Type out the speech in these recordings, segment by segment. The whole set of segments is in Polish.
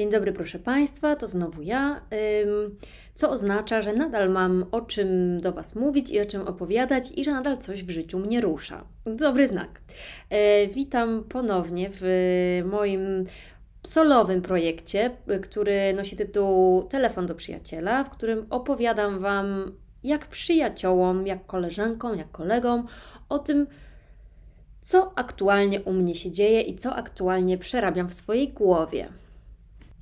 Dzień dobry, proszę Państwa, to znowu ja, co oznacza, że nadal mam o czym do Was mówić i o czym opowiadać i że nadal coś w życiu mnie rusza. Dobry znak. E, witam ponownie w moim solowym projekcie, y, który nosi tytuł Telefon do przyjaciela, w którym opowiadam Wam jak przyjaciołom, jak koleżankom, jak kolegom o tym, co aktualnie u mnie się dzieje i co aktualnie przerabiam w swojej głowie.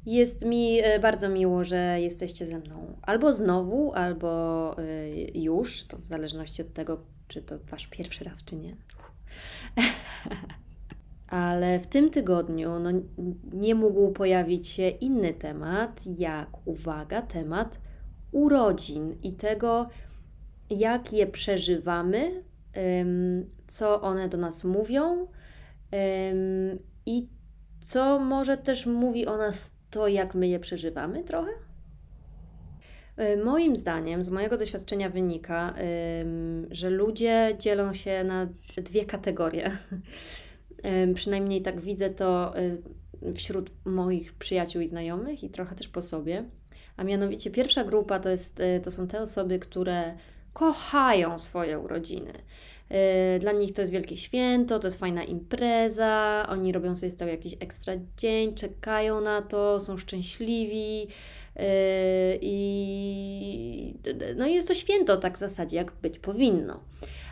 Jest mi e, bardzo miło, że jesteście ze mną albo znowu, albo e, już, to w zależności od tego, czy to wasz pierwszy raz, czy nie. Ale w tym tygodniu no, nie mógł pojawić się inny temat, jak uwaga, temat urodzin i tego, jak je przeżywamy, co one do nas mówią i co może też mówi o nas to, jak my je przeżywamy trochę? E, moim zdaniem, z mojego doświadczenia wynika, że ludzie dzielą się na dwie kategorie. Przynajmniej tak widzę to e, wśród moich przyjaciół i znajomych i trochę też po sobie. A mianowicie pierwsza grupa to, jest, e, to są te osoby, które kochają swoje urodziny. Y, dla nich to jest wielkie święto, to jest fajna impreza, oni robią sobie z tego jakiś ekstra dzień, czekają na to, są szczęśliwi. Y, I no jest to święto tak w zasadzie, jak być powinno.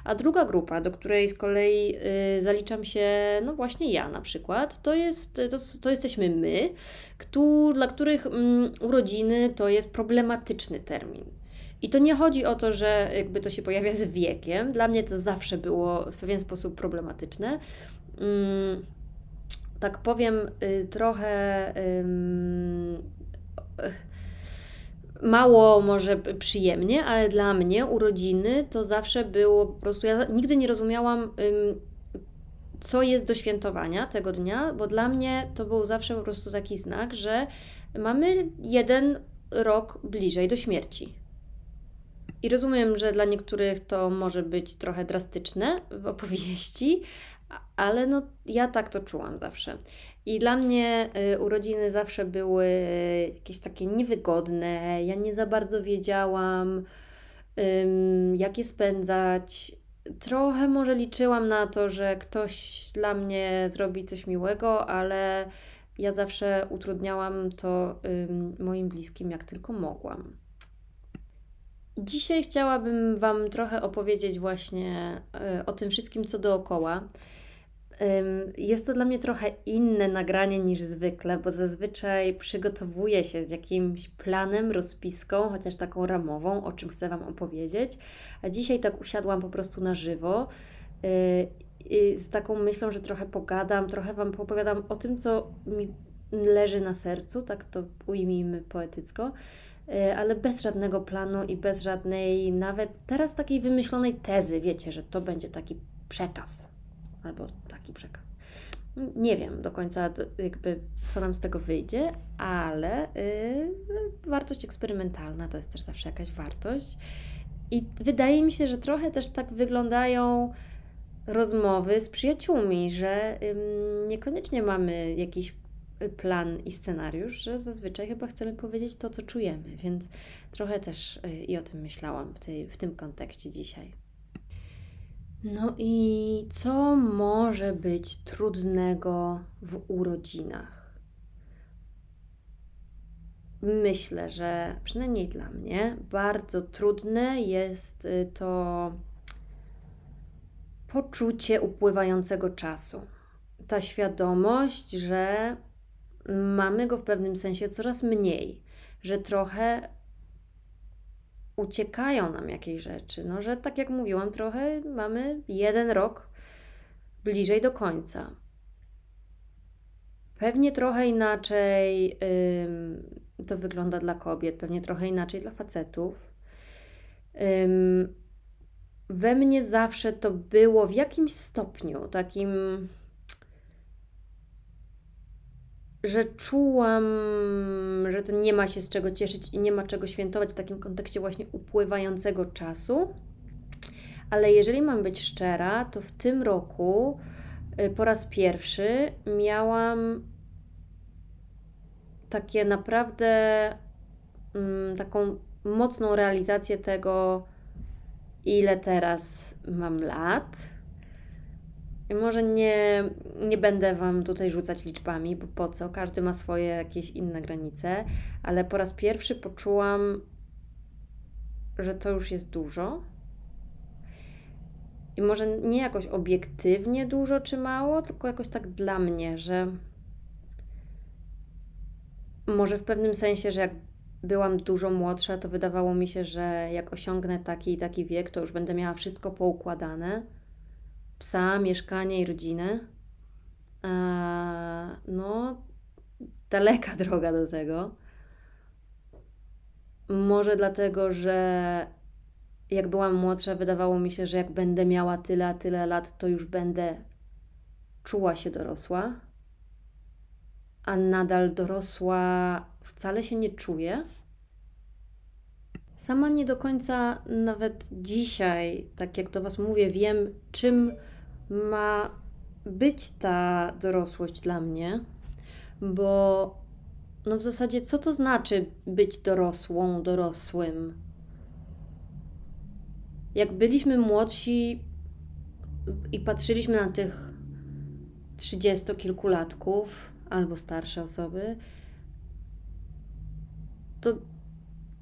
A druga grupa, do której z kolei y, zaliczam się, no właśnie ja na przykład, to, jest, to, to jesteśmy my, któ, dla których mm, urodziny to jest problematyczny termin. I to nie chodzi o to, że jakby to się pojawia z wiekiem. Dla mnie to zawsze było w pewien sposób problematyczne. Mm, tak powiem, y, trochę. mało może przyjemnie, ale dla mnie urodziny to zawsze było po prostu. Ja nigdy nie rozumiałam, co jest do świętowania tego dnia, bo dla mnie to był zawsze po prostu taki znak, że mamy jeden rok bliżej do śmierci. I rozumiem, że dla niektórych to może być trochę drastyczne w opowieści, ale no, ja tak to czułam zawsze. I dla mnie y, urodziny zawsze były jakieś takie niewygodne. Ja nie za bardzo wiedziałam, jak je spędzać. Trochę może liczyłam na to, że ktoś dla mnie zrobi coś miłego, ale ja zawsze utrudniałam to moim bliskim, jak tylko mogłam. Dzisiaj chciałabym Wam trochę opowiedzieć właśnie e, o tym wszystkim, co dookoła. Jest to dla mnie trochę inne nagranie niż zwykle, bo zazwyczaj przygotowuję się z jakimś planem, rozpiską, chociaż taką ramową, o czym chcę Wam opowiedzieć. A dzisiaj tak usiadłam po prostu na żywo e, i z taką myślą, że trochę pogadam, trochę Wam opowiadam o tym, co mi leży na sercu, tak to ujmijmy poetycko. E, ale bez żadnego planu i bez żadnej nawet teraz takiej wymyślonej tezy, wiecie, że to będzie taki przekaz albo taki przekaz. Nie wiem do końca, jakby co nam z tego wyjdzie, ale yy, wartość eksperymentalna to jest też zawsze jakaś wartość. I wydaje mi się, że trochę też tak wyglądają rozmowy z przyjaciółmi, że yy, niekoniecznie mamy jakiś plan i scenariusz, że zazwyczaj chyba chcemy powiedzieć to, co czujemy, więc trochę też y, i o tym myślałam w, tej, w tym kontekście dzisiaj. No i co może być trudnego w urodzinach? Myślę, że przynajmniej dla mnie bardzo trudne jest y, to poczucie upływającego czasu. Ta świadomość, że mamy go w pewnym sensie coraz mniej, że trochę uciekają nam jakieś rzeczy. No, że tak jak mówiłam, trochę mamy jeden rok bliżej do końca. Pewnie trochę inaczej yy, to wygląda dla kobiet, pewnie trochę inaczej dla facetów. Yy, we mnie zawsze to było w jakimś stopniu takim że czułam, że to nie ma się z czego cieszyć i nie ma czego świętować w takim kontekście właśnie upływającego czasu. Ale jeżeli mam być szczera, to w tym roku y, po raz pierwszy miałam takie naprawdę mm, taką mocną realizację tego, ile teraz mam lat może nie, nie będę Wam tutaj rzucać liczbami, bo po co? Każdy ma swoje jakieś inne granice, ale po raz pierwszy poczułam, że to już jest dużo. I może nie jakoś obiektywnie dużo czy mało, tylko jakoś tak dla mnie, że może w pewnym sensie, że jak byłam dużo młodsza, to wydawało mi się, że jak osiągnę taki i taki wiek, to już będę miała wszystko poukładane psa, mieszkanie i rodzinę. Eee, no, daleka droga do tego. Może dlatego, że jak byłam młodsza, wydawało mi się, że jak będę miała tyle, tyle lat, to już będę czuła się dorosła. A nadal dorosła wcale się nie czuję. Sama nie do końca nawet dzisiaj, tak jak do Was mówię, wiem, czym ma być ta dorosłość dla mnie, bo no w zasadzie co to znaczy być dorosłą, dorosłym? Jak byliśmy młodsi i patrzyliśmy na tych trzydziestokilkulatków albo starsze osoby, to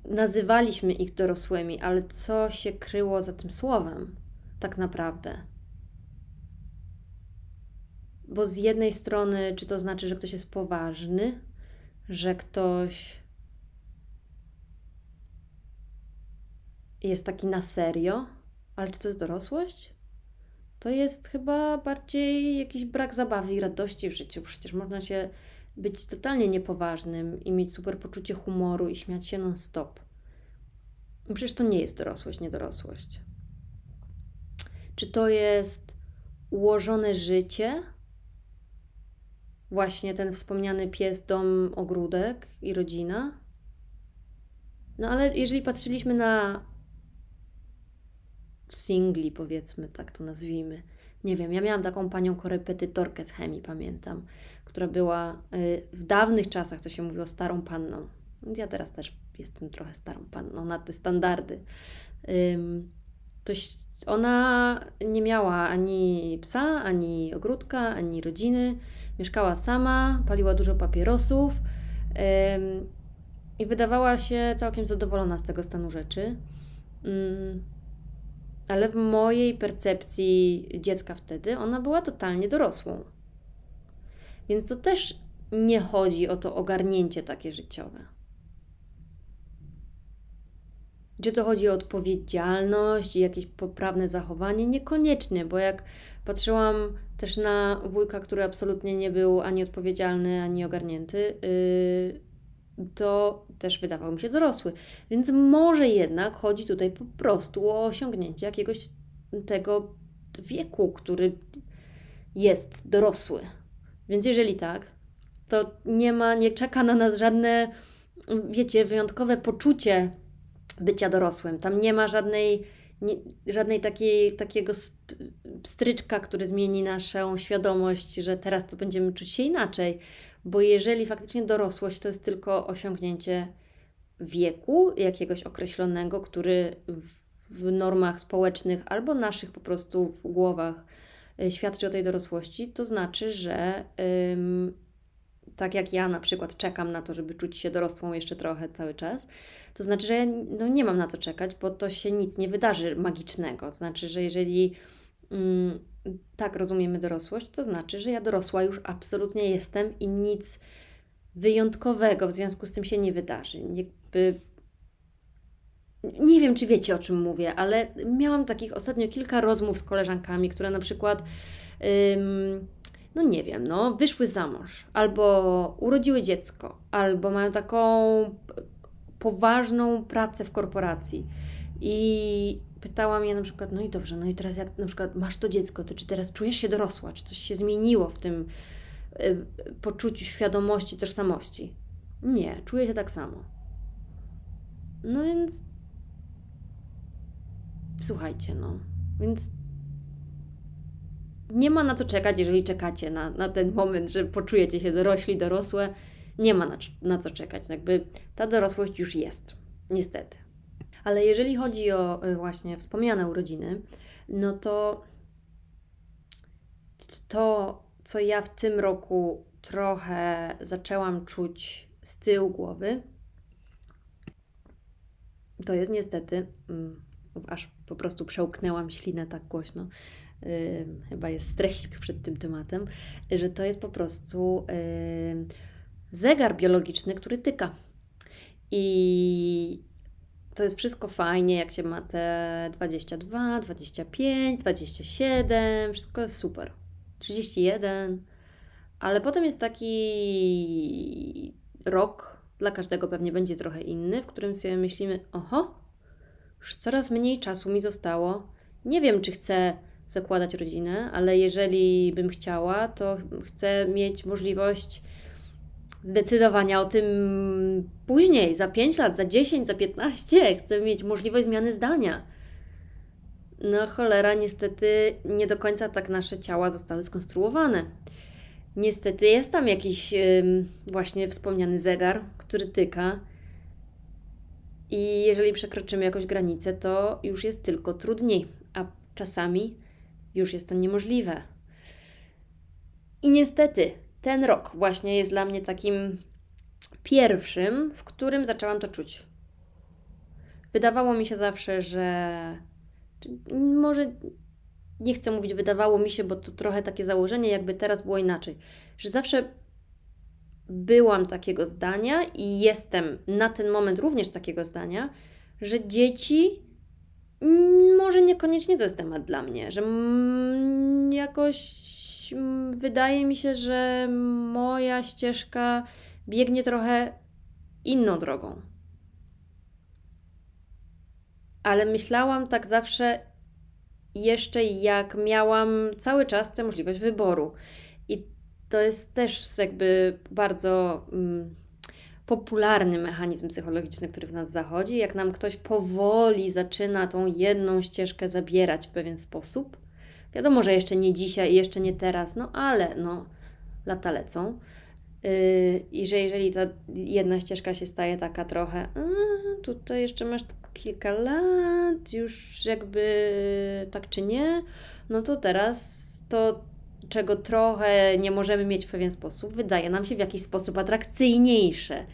nazywaliśmy ich dorosłymi, ale co się kryło za tym słowem tak naprawdę? Bo z jednej strony, czy to znaczy, że ktoś jest poważny, że ktoś jest taki na serio, ale czy to jest dorosłość? To jest chyba bardziej jakiś brak zabawy i radości w życiu. Przecież można się być totalnie niepoważnym i mieć super poczucie humoru i śmiać się non-stop. No przecież to nie jest dorosłość, niedorosłość. Czy to jest ułożone życie? Właśnie ten wspomniany pies, dom, ogródek i rodzina? No ale jeżeli patrzyliśmy na singli, powiedzmy, tak to nazwijmy, nie wiem, ja miałam taką panią korepetytorkę z chemii, pamiętam, która była y, w dawnych czasach, co się mówiło, starą panną. Więc ja teraz też jestem trochę starą panną na te standardy. Toś ona nie miała ani psa, ani ogródka, ani rodziny. Mieszkała sama, paliła dużo papierosów i wydawała się całkiem zadowolona z tego stanu rzeczy ale w mojej percepcji dziecka wtedy ona była totalnie dorosłą. Więc to też nie chodzi o to ogarnięcie takie życiowe. Gdzie to chodzi o odpowiedzialność i jakieś poprawne zachowanie? Niekoniecznie, bo jak patrzyłam też na wujka, który absolutnie nie był ani odpowiedzialny, ani ogarnięty, yy, to też wydawał mi się dorosły. Więc może jednak chodzi tutaj po prostu o osiągnięcie jakiegoś tego wieku, który jest dorosły. Więc jeżeli tak, to nie ma, nie czeka na nas żadne, wiecie, wyjątkowe poczucie bycia dorosłym. Tam nie ma żadnej, nie, żadnej takiej, takiego stryczka, który zmieni naszą świadomość, że teraz to będziemy czuć się inaczej. Bo jeżeli faktycznie dorosłość to jest tylko osiągnięcie wieku jakiegoś określonego, który w normach społecznych albo naszych po prostu w głowach y, świadczy o tej dorosłości, to znaczy, że ym, tak jak ja na przykład czekam na to, żeby czuć się dorosłą jeszcze trochę cały czas, to znaczy, że no, nie mam na co czekać, bo to się nic nie wydarzy magicznego. To znaczy, że jeżeli Mm, tak rozumiemy dorosłość, to znaczy, że ja dorosła już absolutnie jestem i nic wyjątkowego w związku z tym się nie wydarzy. Jakby nie wiem, czy wiecie o czym mówię, ale miałam takich ostatnio kilka rozmów z koleżankami, które na przykład, ym, no nie wiem, no, wyszły za mąż, albo urodziły dziecko, albo mają taką poważną pracę w korporacji. I pytałam je na przykład, no i dobrze, no i teraz jak na przykład masz to dziecko, to czy teraz czujesz się dorosła, czy coś się zmieniło w tym y, poczuciu świadomości, tożsamości? Nie, czuję się tak samo. No więc słuchajcie, no. Więc nie ma na co czekać, jeżeli czekacie na, na ten moment, że poczujecie się dorośli, dorosłe. Nie ma na, na co czekać. Jakby ta dorosłość już jest. Niestety. Ale jeżeli chodzi o y, właśnie wspomniane urodziny, no to to, co ja w tym roku trochę zaczęłam czuć z tyłu głowy, to jest niestety, mm, aż po prostu przełknęłam ślinę tak głośno, chyba jest stresik przed tym tematem, że to jest po prostu zegar biologiczny, który tyka. I to jest wszystko fajnie, jak się ma te 22, 25, 27, wszystko jest super. 31, ale potem jest taki rok, dla każdego pewnie będzie trochę inny, w którym sobie myślimy: oho, już coraz mniej czasu mi zostało. Nie wiem, czy chcę zakładać rodzinę, ale jeżeli bym chciała, to chcę mieć możliwość zdecydowania o tym później, za 5 lat, za 10, za 15. Chcę mieć możliwość zmiany zdania. No cholera, niestety nie do końca tak nasze ciała zostały skonstruowane. Niestety jest tam jakiś yy, właśnie wspomniany zegar, który tyka. I jeżeli przekroczymy jakąś granicę, to już jest tylko trudniej, a czasami już jest to niemożliwe. I niestety ten rok właśnie jest dla mnie takim pierwszym, w którym zaczęłam to czuć. Wydawało mi się zawsze, że może nie chcę mówić wydawało mi się, bo to trochę takie założenie, jakby teraz było inaczej, że zawsze byłam takiego zdania i jestem na ten moment również takiego zdania, że dzieci może niekoniecznie to jest temat dla mnie, że jakoś Mm, wydaje mi się, że moja ścieżka biegnie trochę inną drogą. Ale myślałam tak zawsze, jeszcze jak miałam cały czas tę możliwość wyboru. I to jest też jakby bardzo mm, popularny mechanizm psychologiczny, który w nas zachodzi. Jak nam ktoś powoli zaczyna tą jedną ścieżkę zabierać w pewien sposób, Wiadomo, że jeszcze nie dzisiaj, jeszcze nie teraz, no ale no, lata lecą. Yy, I że jeżeli ta jedna ścieżka się staje taka trochę, a, tutaj jeszcze masz tak kilka lat, już jakby tak czy nie, no to teraz to, czego trochę nie możemy mieć w pewien sposób, wydaje nam się w jakiś sposób atrakcyjniejsze.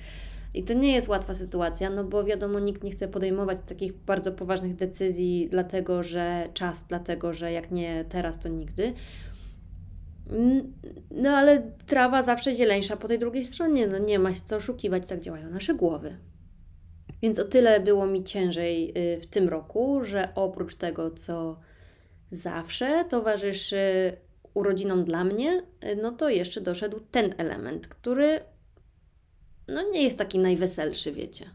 I to nie jest łatwa sytuacja, no bo wiadomo, nikt nie chce podejmować takich bardzo poważnych decyzji, dlatego że czas, dlatego że jak nie teraz, to nigdy. No ale trawa zawsze zieleńsza po tej drugiej stronie, no nie ma się co oszukiwać, tak działają nasze głowy. Więc o tyle było mi ciężej y, w tym roku, że oprócz tego, co zawsze towarzyszy urodzinom dla mnie, y, no to jeszcze doszedł ten element, który no nie jest taki najweselszy, wiecie.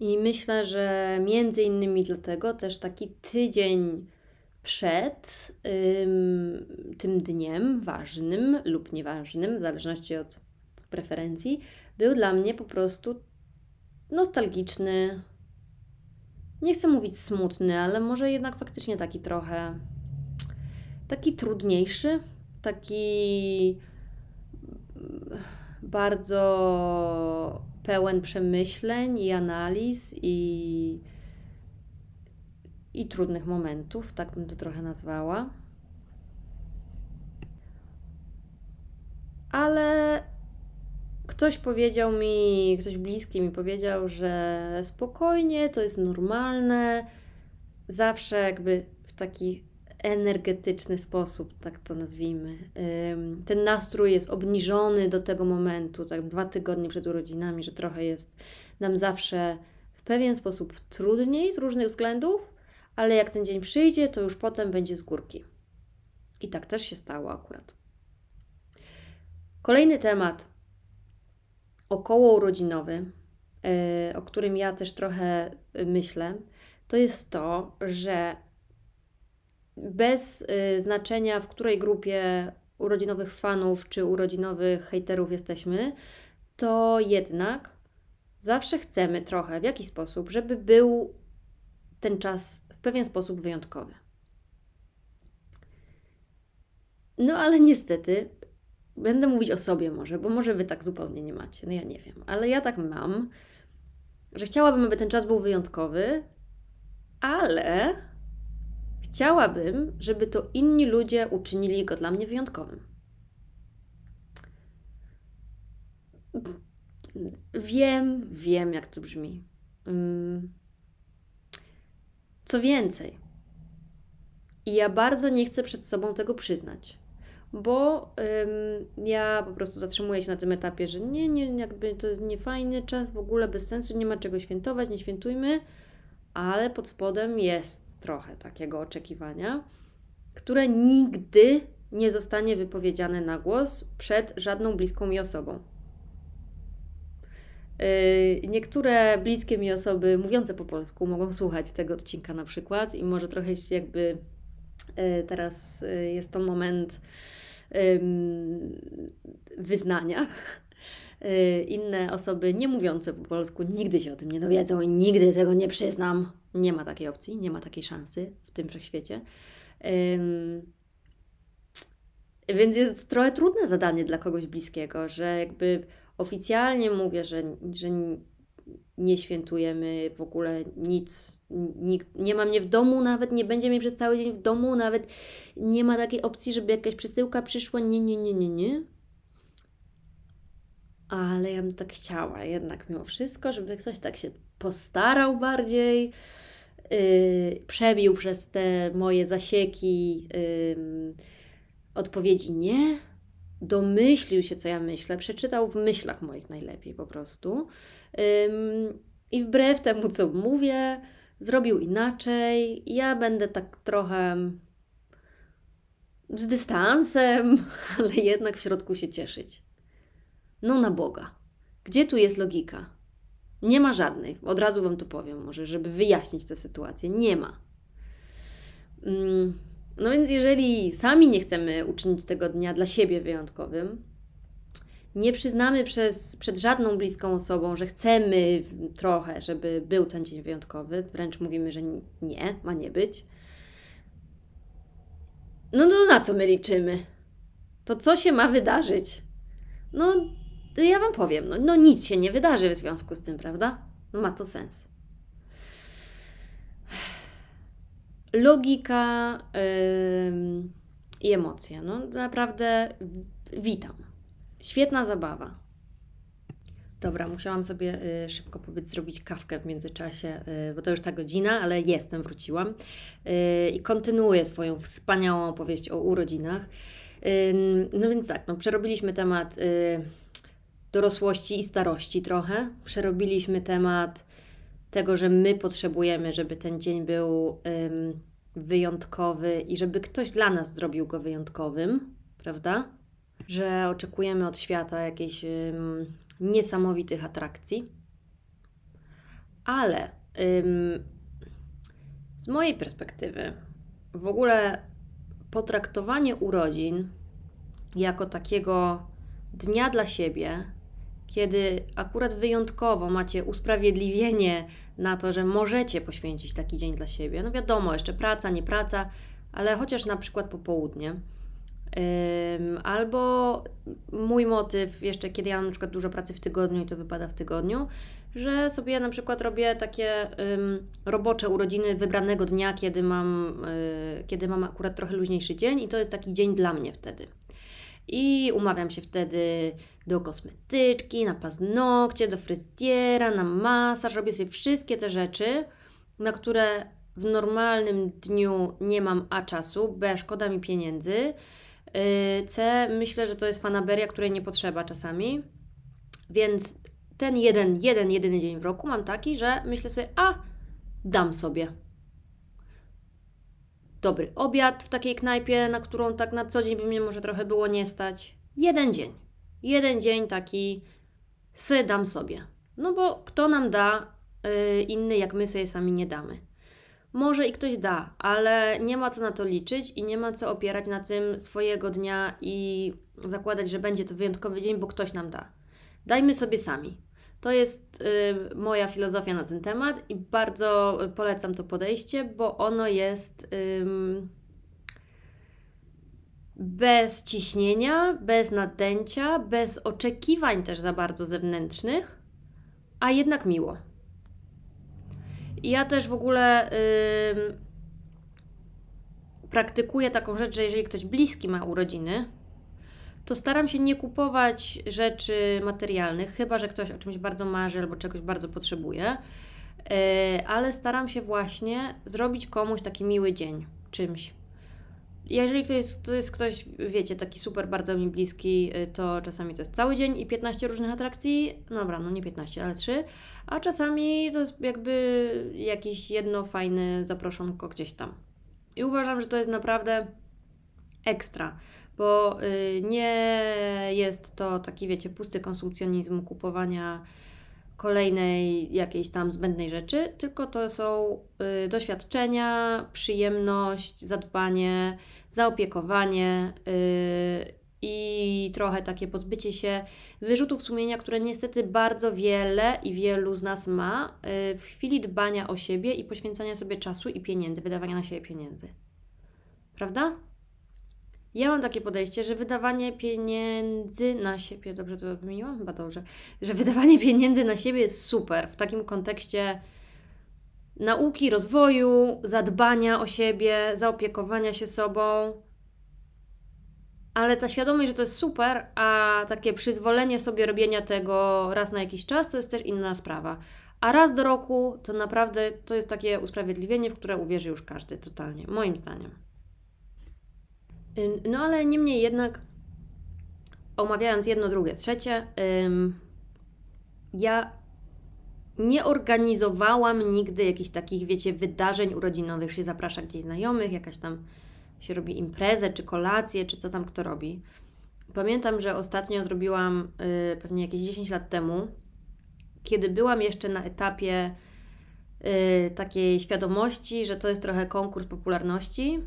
I myślę, że między innymi dlatego też taki tydzień przed ym, tym dniem ważnym lub nieważnym, w zależności od preferencji, był dla mnie po prostu nostalgiczny. Nie chcę mówić smutny, ale może jednak faktycznie taki trochę taki trudniejszy, taki bardzo pełen przemyśleń i analiz i, i trudnych momentów, tak bym to trochę nazwała. Ale ktoś powiedział mi, ktoś bliski mi powiedział, że spokojnie, to jest normalne. Zawsze jakby w takich energetyczny sposób, tak to nazwijmy. Ten nastrój jest obniżony do tego momentu, tak dwa tygodnie przed urodzinami, że trochę jest nam zawsze w pewien sposób trudniej z różnych względów, ale jak ten dzień przyjdzie, to już potem będzie z górki. I tak też się stało akurat. Kolejny temat około urodzinowy, y, o którym ja też trochę y, myślę, to jest to, że bez y, znaczenia, w której grupie urodzinowych fanów czy urodzinowych hejterów jesteśmy, to jednak zawsze chcemy trochę, w jakiś sposób, żeby był ten czas w pewien sposób wyjątkowy. No ale niestety, będę mówić o sobie może, bo może Wy tak zupełnie nie macie, no ja nie wiem, ale ja tak mam, że chciałabym, aby ten czas był wyjątkowy, ale Chciałabym, żeby to inni ludzie uczynili go dla mnie wyjątkowym. Wiem, wiem, jak to brzmi. Mm. Co więcej, i ja bardzo nie chcę przed sobą tego przyznać, bo ym, ja po prostu zatrzymuję się na tym etapie, że nie, nie, jakby to jest niefajny czas, w ogóle bez sensu, nie ma czego świętować, nie świętujmy ale pod spodem jest trochę takiego oczekiwania, które nigdy nie zostanie wypowiedziane na głos przed żadną bliską mi osobą. Yy, niektóre bliskie mi osoby mówiące po polsku mogą słuchać tego odcinka na przykład i może trochę się jakby yy, teraz yy, jest to moment wyznania, Y, inne osoby nie mówiące po polsku nigdy się o tym nie dowiedzą i nigdy tego nie przyznam. Nie ma takiej opcji, nie ma takiej szansy w tym wszechświecie. Więc jest trochę trudne zadanie dla kogoś bliskiego, że jakby oficjalnie mówię, że, że nie świętujemy w ogóle nic, nikt, nie ma mnie w domu nawet, nie będzie mnie przez cały dzień w domu, nawet nie ma takiej opcji, żeby jakaś przesyłka przyszła, nie, nie, nie, nie, nie ale ja bym tak chciała jednak mimo wszystko, żeby ktoś tak się postarał bardziej, yy, przebił przez te moje zasieki yy, odpowiedzi nie, domyślił się, co ja myślę, przeczytał w myślach moich najlepiej po prostu. I wbrew temu, co mówię, zrobił inaczej. Ja będę tak trochę z dystansem, ale jednak w środku się cieszyć. No na Boga. Gdzie tu jest logika? Nie ma żadnej. Od razu Wam to powiem, może, żeby wyjaśnić tę sytuację. Nie ma. Mm, no więc, jeżeli sami nie chcemy uczynić tego dnia dla siebie wyjątkowym, nie przyznamy przez, przed żadną bliską osobą, że chcemy trochę, żeby był ten dzień wyjątkowy, wręcz mówimy, że nie, ma nie być. No to na co my liczymy? To co się ma wydarzyć? No, to ja Wam powiem, no, no nic się nie wydarzy w związku z tym, prawda? No ma to sens. Logika yy, i emocje. No naprawdę witam. Świetna zabawa. Dobra, musiałam sobie y, szybko powiedz zrobić kawkę w międzyczasie, y, bo to już ta godzina, ale jestem, wróciłam y, i kontynuuję swoją wspaniałą opowieść o urodzinach. No więc tak, no, przerobiliśmy temat dorosłości i starości trochę. Przerobiliśmy temat tego, że my potrzebujemy, żeby ten dzień był wyjątkowy i żeby ktoś dla nas zrobił go wyjątkowym, prawda? Że oczekujemy od świata jakichś niesamowitych atrakcji. Ale z mojej perspektywy, w ogóle potraktowanie urodzin jako takiego dnia dla siebie, kiedy akurat wyjątkowo macie usprawiedliwienie na to, że możecie poświęcić taki dzień dla siebie. No wiadomo, jeszcze praca, nie praca, ale chociaż na przykład popołudnie. Albo mój motyw, jeszcze kiedy ja mam na przykład dużo pracy w tygodniu i to wypada w tygodniu, że sobie na przykład robię takie robocze urodziny wybranego dnia, kiedy mam, y, kiedy mam akurat trochę luźniejszy dzień, i to jest taki dzień dla mnie wtedy. I umawiam się wtedy do kosmetyczki, na paznokcie, do fryzjera, na masaż. Robię sobie wszystkie te rzeczy, na które w normalnym dniu nie mam A czasu, B szkoda mi pieniędzy, y, C myślę, że to jest fanaberia, której nie potrzeba czasami. Więc ten jeden, jeden, jedyny dzień w roku mam taki, że myślę sobie, a dam sobie dobry obiad w takiej knajpie, na którą tak na co dzień by mnie może trochę było nie stać. Jeden dzień. Jeden dzień taki sy dam sobie. No bo kto nam da yy, inny, jak my sobie sami nie damy. Może i ktoś da, ale nie ma co na to liczyć i nie ma co opierać na tym swojego dnia i zakładać, że będzie to wyjątkowy dzień, bo ktoś nam da. Dajmy sobie sami. To jest y, moja filozofia na ten temat i bardzo polecam to podejście, bo ono jest bez ciśnienia, bez nadęcia, bez oczekiwań też za bardzo zewnętrznych, a jednak miło. ja też w ogóle praktykuję taką rzecz, że jeżeli ktoś bliski ma urodziny, to staram się nie kupować rzeczy materialnych, chyba że ktoś o czymś bardzo marzy albo czegoś bardzo potrzebuje, e, ale staram się właśnie zrobić komuś taki miły dzień czymś. Jeżeli to jest, to jest ktoś, wiecie, taki super bardzo mi bliski, e, to czasami to jest cały dzień i 15 różnych atrakcji. No dobra, no nie 15, ale 3. A czasami to jest jakby jakiś jedno fajny zaproszonko gdzieś tam. I uważam, że to jest naprawdę ekstra bo y, nie jest to taki, wiecie, pusty konsumpcjonizm kupowania kolejnej jakiejś tam zbędnej rzeczy, tylko to są y, doświadczenia, przyjemność, zadbanie, zaopiekowanie y, i trochę takie pozbycie się wyrzutów sumienia, które niestety bardzo wiele i wielu z nas ma w chwili dbania o siebie i poświęcania sobie czasu i pieniędzy, wydawania na siebie pieniędzy. Prawda? Ja mam takie podejście, że wydawanie pieniędzy na siebie, dobrze to wymieniłam? Chyba dobrze. Że wydawanie pieniędzy na siebie jest super w takim kontekście nauki, rozwoju, zadbania o siebie, zaopiekowania się sobą. Ale ta świadomość, że to jest super, a takie przyzwolenie sobie robienia tego raz na jakiś czas, to jest też inna sprawa. A raz do roku to naprawdę to jest takie usprawiedliwienie, w które uwierzy już każdy totalnie, moim zdaniem. No ale niemniej jednak, omawiając jedno, drugie, trzecie, ym, ja nie organizowałam nigdy jakichś takich, wiecie, wydarzeń urodzinowych, się zaprasza gdzieś znajomych, jakaś tam się robi imprezę, czy kolację, czy co tam kto robi. Pamiętam, że ostatnio zrobiłam y, pewnie jakieś 10 lat temu, kiedy byłam jeszcze na etapie y, takiej świadomości, że to jest trochę konkurs popularności,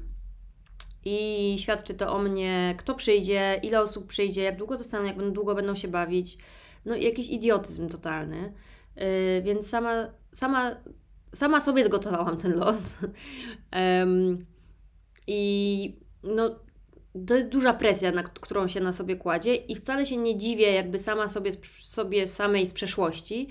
i świadczy to o mnie, kto przyjdzie, ile osób przyjdzie, jak długo zostaną, jak długo będą się bawić. No jakiś idiotyzm totalny. Yy, więc sama, sama, sama sobie zgotowałam ten los. um, I no, to jest duża presja, na, którą się na sobie kładzie i wcale się nie dziwię jakby sama sobie, sobie samej z przeszłości,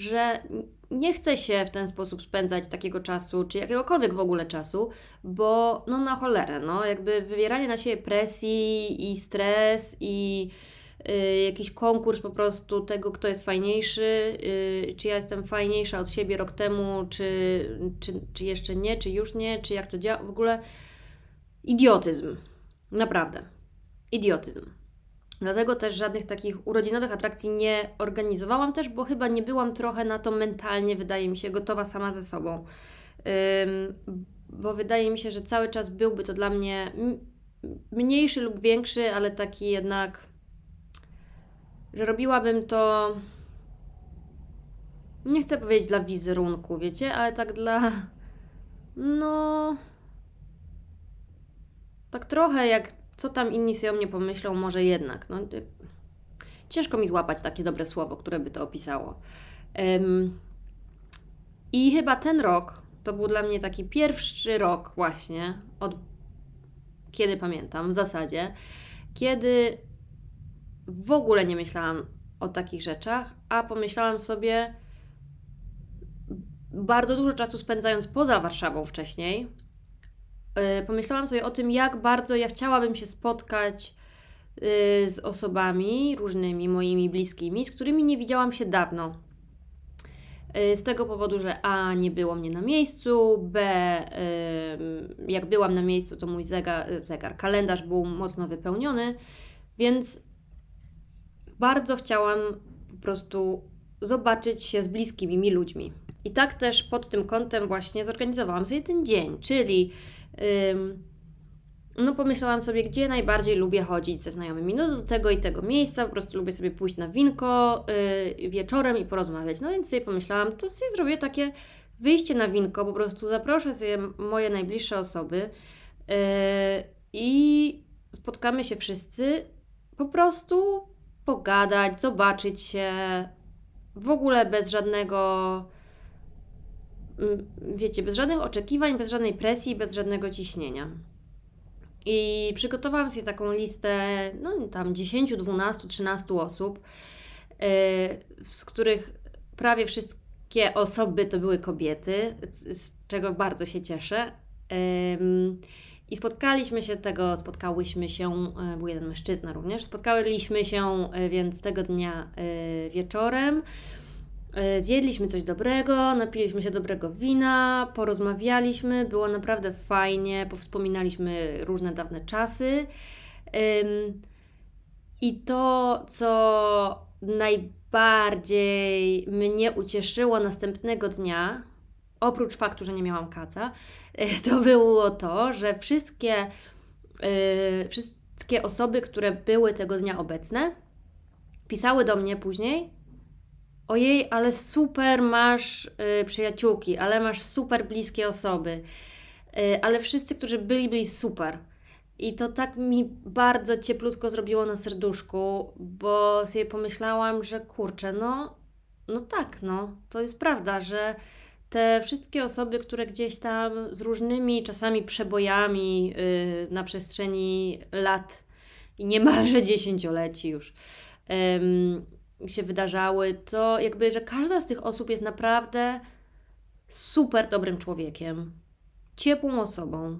że nie chce się w ten sposób spędzać takiego czasu, czy jakiegokolwiek w ogóle czasu, bo no na cholerę, no jakby wywieranie na siebie presji i stres i y, jakiś konkurs po prostu tego, kto jest fajniejszy, y, czy ja jestem fajniejsza od siebie rok temu, czy, czy, czy jeszcze nie, czy już nie, czy jak to działa, w ogóle idiotyzm, naprawdę, idiotyzm. Dlatego też żadnych takich urodzinowych atrakcji nie organizowałam też, bo chyba nie byłam trochę na to mentalnie, wydaje mi się, gotowa sama ze sobą. Ym, bo wydaje mi się, że cały czas byłby to dla mnie mniejszy lub większy, ale taki jednak, że robiłabym to. Nie chcę powiedzieć dla wizerunku, wiecie, ale tak dla. No. Tak trochę jak co tam inni sobie o mnie pomyślą, może jednak. No, y, ciężko mi złapać takie dobre słowo, które by to opisało. Um, I chyba ten rok to był dla mnie taki pierwszy rok, właśnie od kiedy pamiętam, w zasadzie, kiedy w ogóle nie myślałam o takich rzeczach, a pomyślałam sobie, bardzo dużo czasu spędzając poza Warszawą wcześniej, E, pomyślałam sobie o tym, jak bardzo ja chciałabym się spotkać e, z osobami różnymi, moimi bliskimi, z którymi nie widziałam się dawno. E, z tego powodu, że A nie było mnie na miejscu, B jak byłam na miejscu, to mój zegar, zegar kalendarz był mocno wypełniony, więc bardzo chciałam po prostu zobaczyć się z bliskimi mi ludźmi. I tak też pod tym kątem właśnie zorganizowałam sobie ten dzień, czyli no pomyślałam sobie, gdzie najbardziej lubię chodzić ze znajomymi. No do tego i tego miejsca, po prostu lubię sobie pójść na winko y, wieczorem i porozmawiać. No więc sobie pomyślałam, to sobie zrobię takie wyjście na winko, po prostu zaproszę sobie moje najbliższe osoby y, i spotkamy się wszyscy po prostu pogadać, zobaczyć się w ogóle bez żadnego Y, wiecie, bez żadnych oczekiwań, bez żadnej presji, bez żadnego ciśnienia. I przygotowałam sobie taką listę, no tam 10, 12, 13 osób, y, z których prawie wszystkie osoby to były kobiety, z czego bardzo się cieszę. I spotkaliśmy się tego, spotkałyśmy się, y, był jeden mężczyzna również, spotkałyśmy się więc tego dnia wieczorem. E, zjedliśmy coś dobrego, napiliśmy się dobrego wina, porozmawialiśmy, było naprawdę fajnie, powspominaliśmy różne dawne czasy. I to, co najbardziej mnie ucieszyło następnego dnia, oprócz faktu, że nie miałam kaca, e, to było to, że wszystkie, e, wszystkie osoby, które były tego dnia obecne, pisały do mnie później ojej, ale super masz y, przyjaciółki, ale masz super bliskie osoby, y, ale wszyscy, którzy byli, byli super. I to tak mi bardzo cieplutko zrobiło na serduszku, bo sobie pomyślałam, że kurczę, no, no tak, no, to jest prawda, że te wszystkie osoby, które gdzieś tam z różnymi czasami przebojami y, na przestrzeni lat i niemalże dziesięcioleci już się wydarzały, to jakby, że każda z tych osób jest naprawdę super dobrym człowiekiem, ciepłą osobą.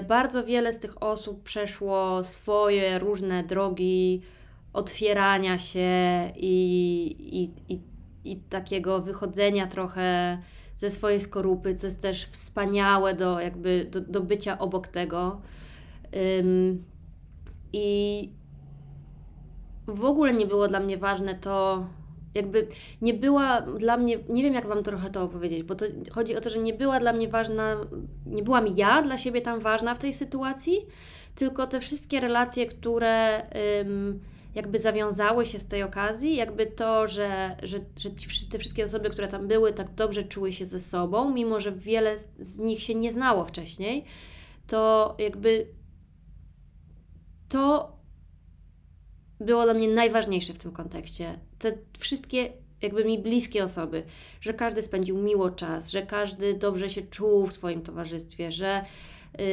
Y, bardzo wiele z tych osób przeszło swoje różne drogi otwierania się i, i, i, i takiego wychodzenia trochę ze swojej skorupy, co jest też wspaniałe do, jakby, do, do bycia obok tego. Um, I w ogóle nie było dla mnie ważne to, jakby nie była dla mnie, nie wiem jak Wam trochę to opowiedzieć, bo to chodzi o to, że nie była dla mnie ważna, nie byłam ja dla siebie tam ważna w tej sytuacji, tylko te wszystkie relacje, które ym, jakby zawiązały się z tej okazji, jakby to, że, że, że ci, te wszystkie osoby, które tam były, tak dobrze czuły się ze sobą, mimo że wiele z, z nich się nie znało wcześniej, to jakby to było dla mnie najważniejsze w tym kontekście. Te wszystkie jakby mi bliskie osoby, że każdy spędził miło czas, że każdy dobrze się czuł w swoim towarzystwie, że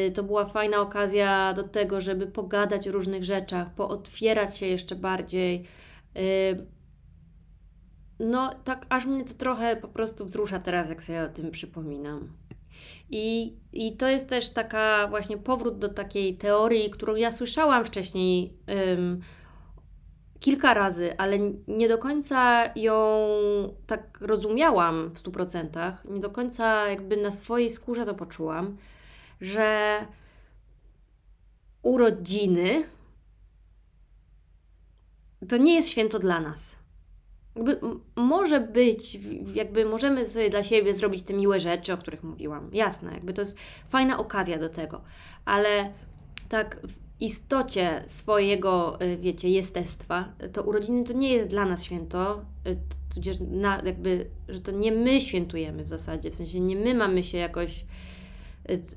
y, to była fajna okazja do tego, żeby pogadać o różnych rzeczach, pootwierać się jeszcze bardziej. Y, no, tak aż mnie to trochę po prostu wzrusza teraz, jak sobie o tym przypominam. I, I to jest też taka właśnie powrót do takiej teorii, którą ja słyszałam wcześniej kilka razy, ale nie do końca ją tak rozumiałam w stu procentach, Nie do końca jakby na swojej skórze to poczułam, że urodziny to nie jest święto dla nas. Jakby może być, jakby możemy sobie dla siebie zrobić te miłe rzeczy, o których mówiłam. Jasne, jakby to jest fajna okazja do tego, ale tak istocie swojego, y, wiecie, jestestwa, to urodziny to nie jest dla nas święto, y, tudzież na, jakby, że to nie my świętujemy w zasadzie, w sensie nie my mamy się jakoś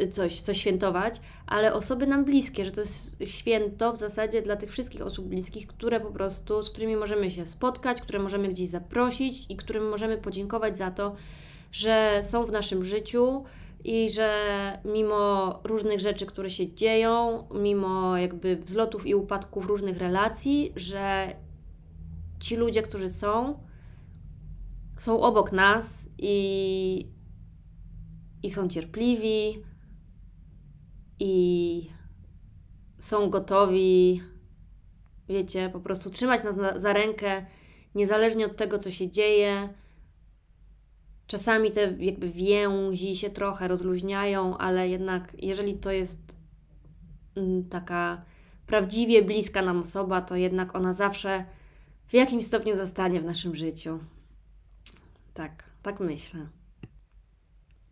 y, coś, coś świętować, ale osoby nam bliskie, że to jest święto w zasadzie dla tych wszystkich osób bliskich, które po prostu, z którymi możemy się spotkać, które możemy gdzieś zaprosić i którym możemy podziękować za to, że są w naszym życiu, i że mimo różnych rzeczy, które się dzieją, mimo jakby wzlotów i upadków różnych relacji, że ci ludzie, którzy są, są obok nas i, i są cierpliwi i są gotowi, wiecie, po prostu trzymać nas za rękę, niezależnie od tego, co się dzieje Czasami te jakby więzi się trochę rozluźniają, ale jednak jeżeli to jest mm, taka prawdziwie bliska nam osoba, to jednak ona zawsze w jakimś stopniu zostanie w naszym życiu. Tak, tak myślę.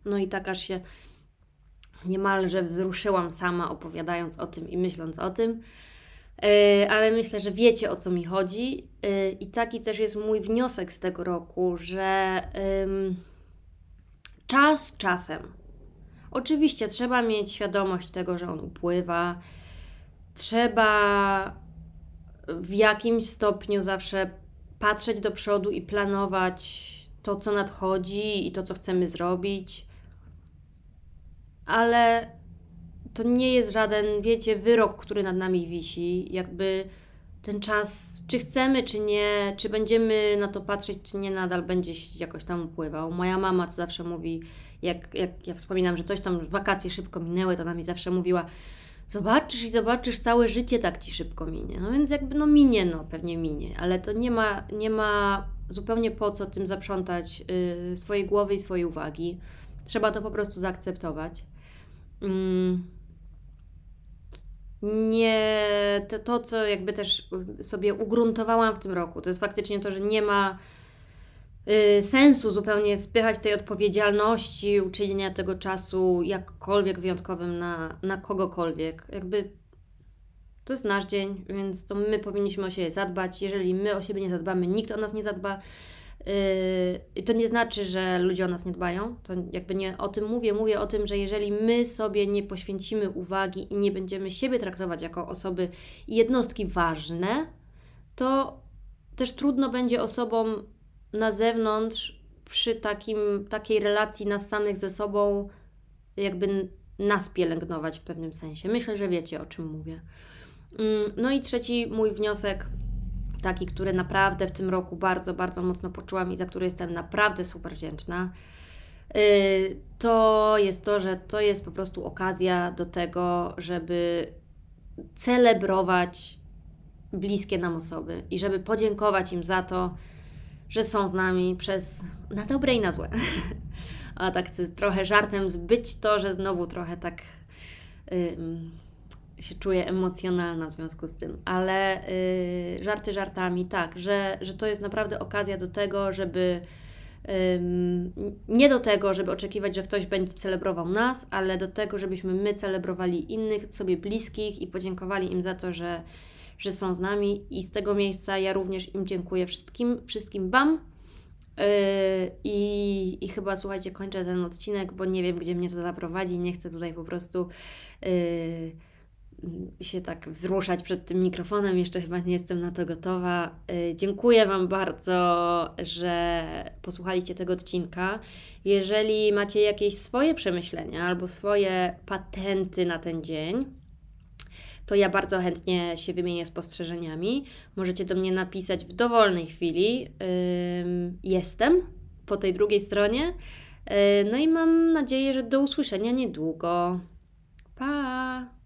No i tak aż się niemalże wzruszyłam sama opowiadając o tym i myśląc o tym, e, ale myślę, że wiecie o co mi chodzi. E, I taki też jest mój wniosek z tego roku, że czas czasem. Oczywiście trzeba mieć świadomość tego, że on upływa. Trzeba w jakimś stopniu zawsze patrzeć do przodu i planować to, co nadchodzi i to, co chcemy zrobić. Ale to nie jest żaden, wiecie, wyrok, który nad nami wisi. Jakby ten czas, czy chcemy, czy nie, czy będziemy na to patrzeć, czy nie, nadal będzie jakoś tam upływał. Moja mama co zawsze mówi, jak, jak ja wspominam, że coś tam, wakacje szybko minęły, to ona mi zawsze mówiła, zobaczysz i zobaczysz, całe życie tak Ci szybko minie. No więc jakby no minie, no pewnie minie, ale to nie ma, nie ma zupełnie po co tym zaprzątać yy, swojej głowy i swojej uwagi. Trzeba to po prostu zaakceptować. Yy nie to, to, co jakby też y, sobie ugruntowałam w tym roku, to jest faktycznie to, że nie ma y, sensu zupełnie spychać tej odpowiedzialności uczynienia tego czasu jakkolwiek wyjątkowym na, na kogokolwiek. Jakby to jest nasz dzień, więc to my powinniśmy o siebie zadbać. Jeżeli my o siebie nie zadbamy, nikt o nas nie zadba. Yy, to nie znaczy, że ludzie o nas nie dbają. To jakby nie o tym mówię. Mówię o tym, że jeżeli my sobie nie poświęcimy uwagi i nie będziemy siebie traktować jako osoby i jednostki ważne, to też trudno będzie osobom na zewnątrz przy takim, takiej relacji nas samych ze sobą jakby nas pielęgnować w pewnym sensie. Myślę, że wiecie o czym mówię. Mm, no i trzeci mój wniosek taki, który naprawdę w tym roku bardzo, bardzo mocno poczułam i za który jestem naprawdę super wdzięczna, y, to jest to, że to jest po prostu okazja do tego, żeby celebrować bliskie nam osoby i żeby podziękować im za to, że są z nami przez na dobre i na złe. A tak trochę żartem zbyć to, że znowu trochę tak. Yy, się czuję emocjonalna w związku z tym, ale y, żarty żartami, tak, że, że to jest naprawdę okazja do tego, żeby nie do tego, żeby oczekiwać, że ktoś będzie celebrował nas, ale do tego, żebyśmy my celebrowali innych, sobie bliskich i podziękowali im za to, że, że są z nami. I z tego miejsca ja również im dziękuję wszystkim, wszystkim Wam. Y, I, I chyba słuchajcie, kończę ten odcinek, bo nie wiem, gdzie mnie to zaprowadzi. Nie chcę tutaj po prostu. Yy, się tak wzruszać przed tym mikrofonem. Jeszcze chyba nie jestem na to gotowa. Y, dziękuję Wam bardzo, że posłuchaliście tego odcinka. Jeżeli macie jakieś swoje przemyślenia albo swoje patenty na ten dzień, to ja bardzo chętnie się wymienię spostrzeżeniami. Możecie do mnie napisać w dowolnej chwili. Jestem po tej drugiej stronie. Y, no i mam nadzieję, że do usłyszenia niedługo. Pa!